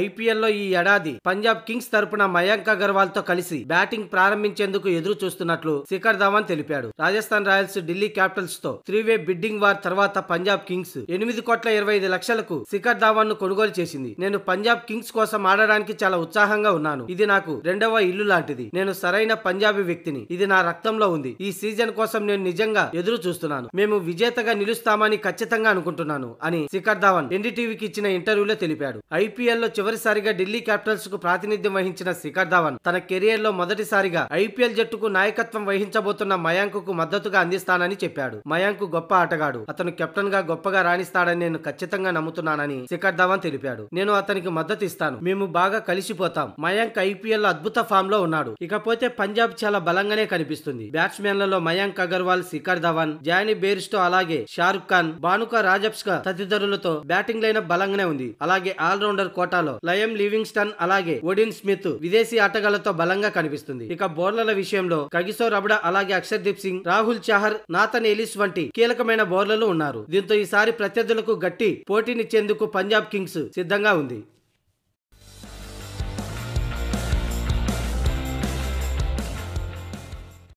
ఐపీఎల్లో ఈ ఏడాది పంజాబ్ కింగ్స్ తరపున మయాంక్ అగర్వాల్ తో కలిసి బ్యాటింగ్ ప్రారంభించేందుకు ఎదురు చూస్తున్నట్లు శిఖర్ ధవన్ తెలిపాడు రాజస్థాన్ రాయల్స్ ఢిల్లీ క్యాపిటల్స్ తో త్రీవే బిడ్డింగ్ వార్ తర్వాత పంజాబ్ కింగ్స్ ఎనిమిది కోట్ల ఇరవై ఐదు లక్షలకు శిఖర్ ధవన్ ను కొనుగోలు చేసింది నేను పంజాబ్ కింగ్స్ కోసం ఆడడానికి చాలా ఉత్సాహంగా ఉన్నాను ఇది నాకు రెండవ ఇల్లు లాంటిది నేను సరైన పంజాబీ వ్యక్తిని ఇది నా రక్తంలో ఉంది ఈ సీజన్ కోసం నేను నిజంగా ఎదురు చూస్తున్నాను మేము విజేతగా నిలుస్తామని ఖచ్చితంగా అనుకుంటున్నాను అని శిఖర్ ధవన్ ఎన్డీటీవీకి ఇచ్చిన ఇంటర్వ్యూలో తెలిపాడు ఐపీఎల్లో చివరిసారిగా ఢిల్లీ క్యాపిటల్స్ కు ప్రాతినిధ్యం వహించిన శిఖర్ ధవన్ తన కెరియర్ లో మొదటిసారిగా ఐపీఎల్ జట్టుకు నాయకత్వం వహించబోతున్న మయాంక్ కు మద్దతుగా అందిస్తానని చెప్పాడు మయాంక్ గొప్ప ఆటగాడు అతను కెప్టెన్ గా గొప్పగా రాణిస్తాడని నేను ఖచ్చితంగా నమ్ముతున్నానని శిఖర్ ధవన్ తెలిపాడు నేను అతనికి మద్దతు ఇస్తాను మేము బాగా కలిసిపోతాం మయాంక్ ఐపీఎల్ అద్భుత ఫామ్ లో ఉన్నాడు ఇకపోతే పంజాబ్ చాలా బలంగానే కనిపిస్తుంది బ్యాట్స్మెన్లలో మయాంక్ అగర్వాల్ శిఖర్ ధవన్ జానీ బేరిస్టో అలాగే షారుఖ్ ఖాన్ భానుక రాజప్స్ తదితరులతో బ్యాటింగ్ లైన్ బలంగానే ఉంది అలాగే ఆల్రౌండర్ కోటా జట్లలో లయం లివింగ్స్టన్ అలాగే ఒడిన్ స్మిత్ విదేశీ ఆటగాళ్లతో బలంగా కనిపిస్తుంది ఇక బౌర్ల విషయంలో కగిసో రబడ అలాగే అక్షర్దీప్ సింగ్ రాహుల్ చహర్ నాథన్ ఎలిస్ వంటి కీలకమైన బౌలర్లు ఉన్నారు దీంతో ఈసారి ప్రత్యర్థులకు గట్టి పోటీనిచ్చేందుకు పంజాబ్ కింగ్స్ సిద్ధంగా ఉంది